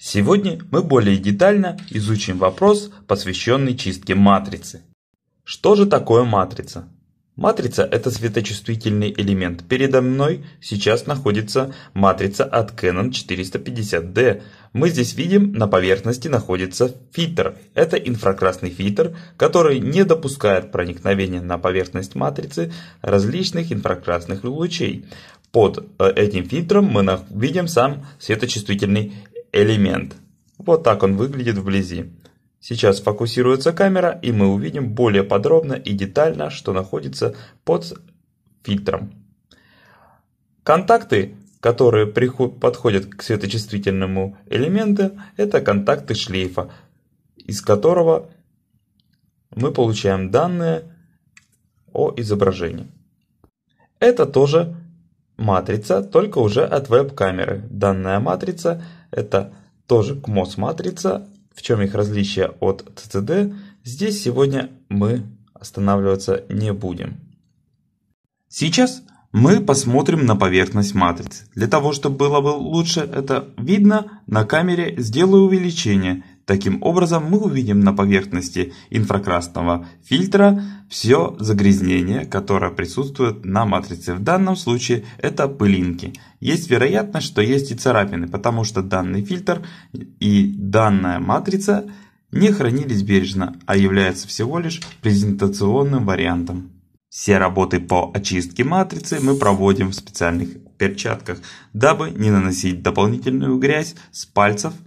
Сегодня мы более детально изучим вопрос, посвященный чистке матрицы. Что же такое матрица? Матрица – это светочувствительный элемент. Передо мной сейчас находится матрица от Canon 450D. Мы здесь видим, на поверхности находится фильтр. Это инфракрасный фильтр, который не допускает проникновения на поверхность матрицы различных инфракрасных лучей. Под э, этим фильтром мы видим сам светочувствительный элемент. Вот так он выглядит вблизи. Сейчас фокусируется камера, и мы увидим более подробно и детально, что находится под фильтром. Контакты, которые подходят к светочувствительному элементу, это контакты шлейфа, из которого мы получаем данные о изображении. Это тоже матрица, только уже от веб-камеры. Данная матрица – это тоже CMOS матрица. В чем их различие от CCD? Здесь сегодня мы останавливаться не будем. Сейчас мы посмотрим на поверхность матрицы. Для того, чтобы было бы лучше это видно, на камере сделаю увеличение. Таким образом, мы увидим на поверхности инфракрасного фильтра все загрязнение, которое присутствует на матрице. В данном случае это пылинки. Есть вероятность, что есть и царапины, потому что данный фильтр и данная матрица не хранились бережно, а являются всего лишь презентационным вариантом. Все работы по очистке матрицы мы проводим в специальных перчатках, дабы не наносить дополнительную грязь с пальцев –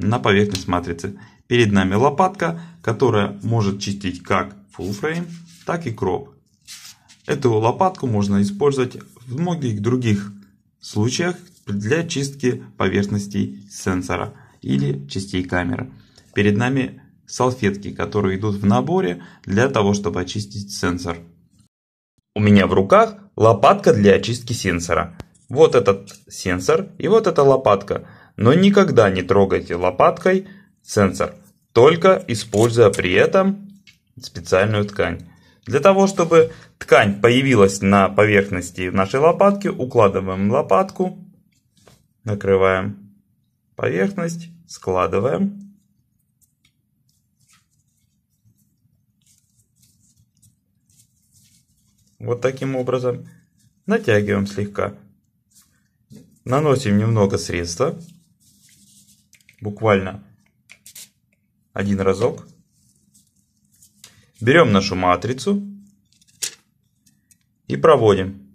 на поверхность матрицы. Перед нами лопатка, которая может чистить как full frame, так и кроп. Эту лопатку можно использовать в многих других случаях для чистки поверхностей сенсора или частей камеры. Перед нами салфетки, которые идут в наборе для того, чтобы очистить сенсор. У меня в руках лопатка для очистки сенсора. Вот этот сенсор и вот эта лопатка но никогда не трогайте лопаткой сенсор, только используя при этом специальную ткань. Для того, чтобы ткань появилась на поверхности нашей лопатки, укладываем лопатку, накрываем поверхность, складываем. Вот таким образом. Натягиваем слегка. Наносим немного средства буквально один разок. Берем нашу матрицу и проводим.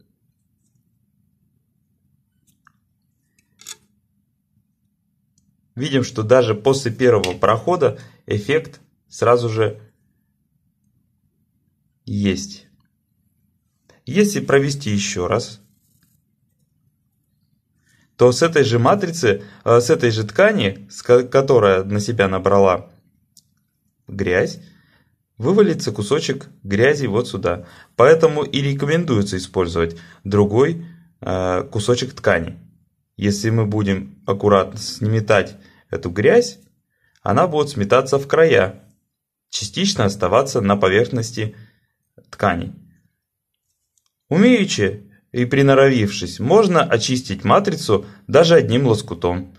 Видим, что даже после первого прохода эффект сразу же есть. Если провести еще раз то с этой же матрицы, э, с этой же ткани, которая на себя набрала грязь, вывалится кусочек грязи вот сюда. Поэтому и рекомендуется использовать другой э, кусочек ткани. Если мы будем аккуратно сметать эту грязь, она будет сметаться в края, частично оставаться на поверхности ткани. Умеючи и приноровившись, можно очистить матрицу даже одним лоскутом.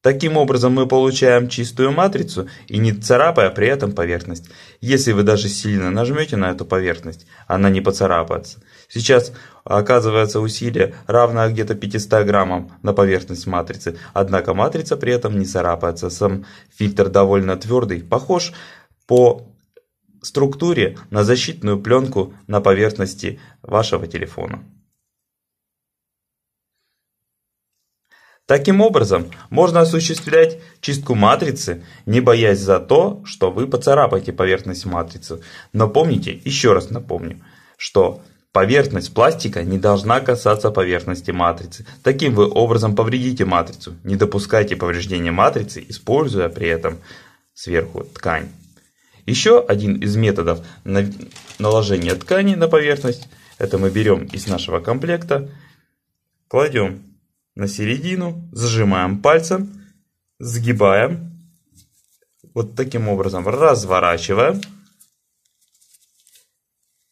Таким образом мы получаем чистую матрицу и не царапая при этом поверхность. Если вы даже сильно нажмете на эту поверхность, она не поцарапается. Сейчас оказывается усилие равное где-то 500 граммам на поверхность матрицы, однако матрица при этом не царапается. Сам фильтр довольно твердый, похож по структуре на защитную пленку на поверхности вашего телефона. Таким образом, можно осуществлять чистку матрицы, не боясь за то, что вы поцарапаете поверхность матрицы. Но помните, еще раз напомню, что поверхность пластика не должна касаться поверхности матрицы. Таким вы образом повредите матрицу. Не допускайте повреждения матрицы, используя при этом сверху ткань. Еще один из методов наложения ткани на поверхность, это мы берем из нашего комплекта, кладем на середину, зажимаем пальцем, сгибаем, вот таким образом разворачиваем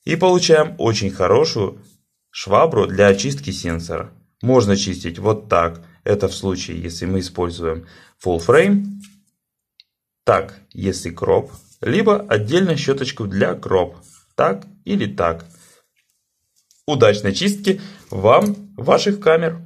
и получаем очень хорошую швабру для очистки сенсора. Можно чистить вот так, это в случае, если мы используем full frame, так, если кроп, либо отдельно щеточку для кроп. Так или так. Удачной чистки вам ваших камер!